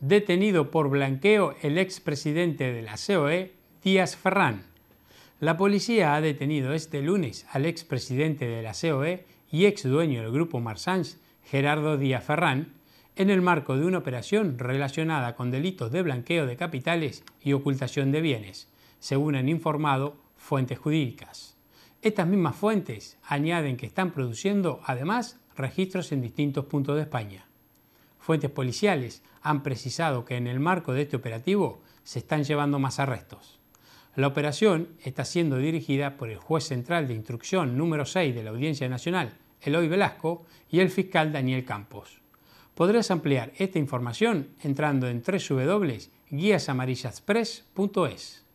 detenido por blanqueo el expresidente de la COE, Díaz Ferrán. La policía ha detenido este lunes al expresidente de la COE y ex dueño del grupo Marsans, Gerardo Díaz Ferrán, en el marco de una operación relacionada con delitos de blanqueo de capitales y ocultación de bienes, según han informado fuentes jurídicas. Estas mismas fuentes añaden que están produciendo, además, registros en distintos puntos de España. Fuentes policiales han precisado que en el marco de este operativo se están llevando más arrestos. La operación está siendo dirigida por el juez central de instrucción número 6 de la Audiencia Nacional, Eloy Velasco, y el fiscal Daniel Campos. Podrás ampliar esta información entrando en www.guiasamarillaspress.es.